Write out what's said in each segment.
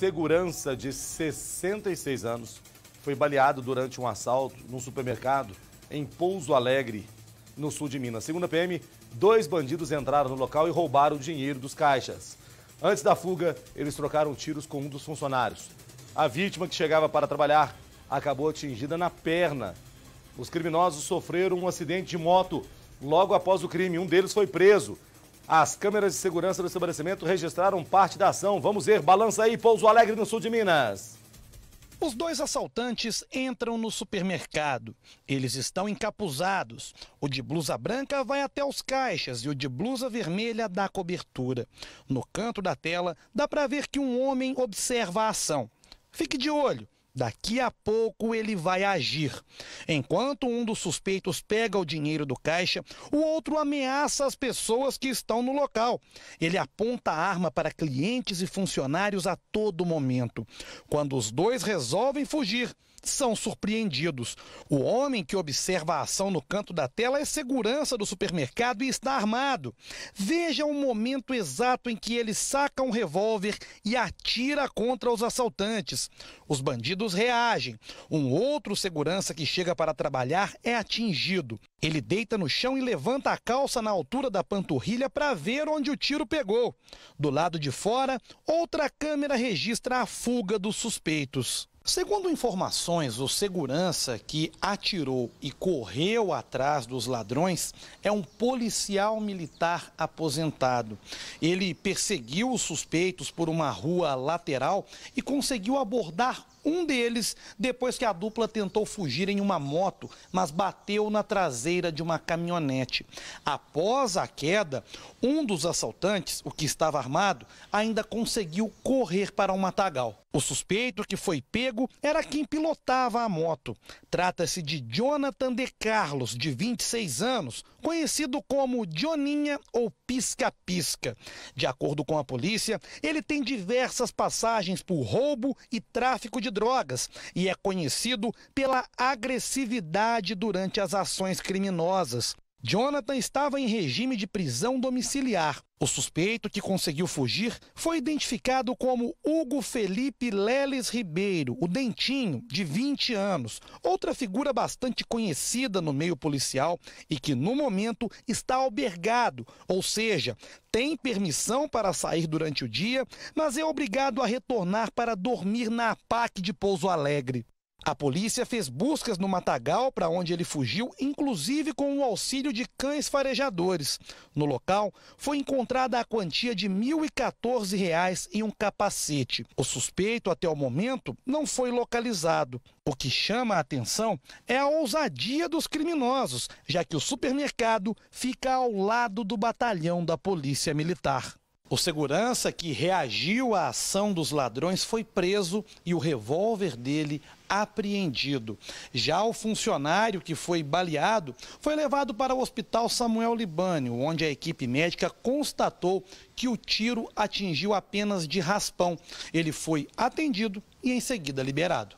segurança de 66 anos foi baleado durante um assalto num supermercado em Pouso Alegre, no sul de Minas. Segundo a PM, dois bandidos entraram no local e roubaram o dinheiro dos caixas. Antes da fuga, eles trocaram tiros com um dos funcionários. A vítima que chegava para trabalhar acabou atingida na perna. Os criminosos sofreram um acidente de moto logo após o crime. Um deles foi preso as câmeras de segurança do estabelecimento registraram parte da ação. Vamos ver, balança aí, Pouso Alegre, no sul de Minas. Os dois assaltantes entram no supermercado. Eles estão encapuzados. O de blusa branca vai até os caixas e o de blusa vermelha dá cobertura. No canto da tela, dá para ver que um homem observa a ação. Fique de olho, Daqui a pouco ele vai agir. Enquanto um dos suspeitos pega o dinheiro do caixa, o outro ameaça as pessoas que estão no local. Ele aponta a arma para clientes e funcionários a todo momento. Quando os dois resolvem fugir, são surpreendidos. O homem que observa a ação no canto da tela é segurança do supermercado e está armado. Veja o momento exato em que ele saca um revólver e atira contra os assaltantes. Os bandidos reagem. Um outro segurança que chega para trabalhar é atingido. Ele deita no chão e levanta a calça na altura da panturrilha para ver onde o tiro pegou. Do lado de fora, outra câmera registra a fuga dos suspeitos. Segundo informações, o segurança que atirou e correu atrás dos ladrões é um policial militar aposentado. Ele perseguiu os suspeitos por uma rua lateral e conseguiu abordar um deles, depois que a dupla tentou fugir em uma moto, mas bateu na traseira de uma caminhonete. Após a queda, um dos assaltantes, o que estava armado, ainda conseguiu correr para um matagal. O suspeito que foi pego era quem pilotava a moto. Trata-se de Jonathan de Carlos, de 26 anos, conhecido como Joninha ou Pisca-Pisca. De acordo com a polícia, ele tem diversas passagens por roubo e tráfico de de drogas e é conhecido pela agressividade durante as ações criminosas. Jonathan estava em regime de prisão domiciliar. O suspeito que conseguiu fugir foi identificado como Hugo Felipe Leles Ribeiro, o Dentinho, de 20 anos, outra figura bastante conhecida no meio policial e que no momento está albergado, ou seja, tem permissão para sair durante o dia, mas é obrigado a retornar para dormir na APAC de Pouso Alegre. A polícia fez buscas no matagal para onde ele fugiu, inclusive com o auxílio de cães farejadores. No local, foi encontrada a quantia de R$ 1.014 e um capacete. O suspeito, até o momento, não foi localizado. O que chama a atenção é a ousadia dos criminosos, já que o supermercado fica ao lado do batalhão da Polícia Militar. O segurança que reagiu à ação dos ladrões foi preso e o revólver dele apreendido. Já o funcionário que foi baleado foi levado para o Hospital Samuel Libânio, onde a equipe médica constatou que o tiro atingiu apenas de raspão. Ele foi atendido e em seguida liberado.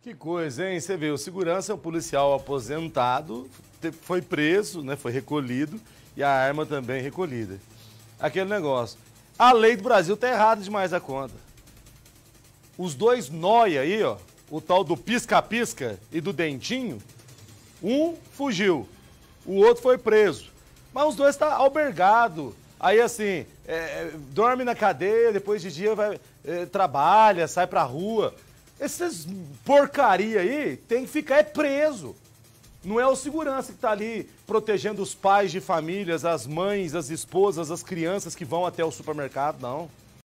Que coisa, hein? Você vê, o segurança é um policial aposentado, foi preso, né? Foi recolhido e a arma também recolhida. Aquele negócio. A lei do Brasil tá errada demais a conta. Os dois nóia aí, ó, o tal do pisca-pisca e do dentinho, um fugiu, o outro foi preso. Mas os dois estão tá albergado. Aí assim, é, é, dorme na cadeia, depois de dia vai, é, trabalha, sai pra rua. Esses porcaria aí tem que ficar é preso. Não é o segurança que está ali protegendo os pais de famílias, as mães, as esposas, as crianças que vão até o supermercado, não.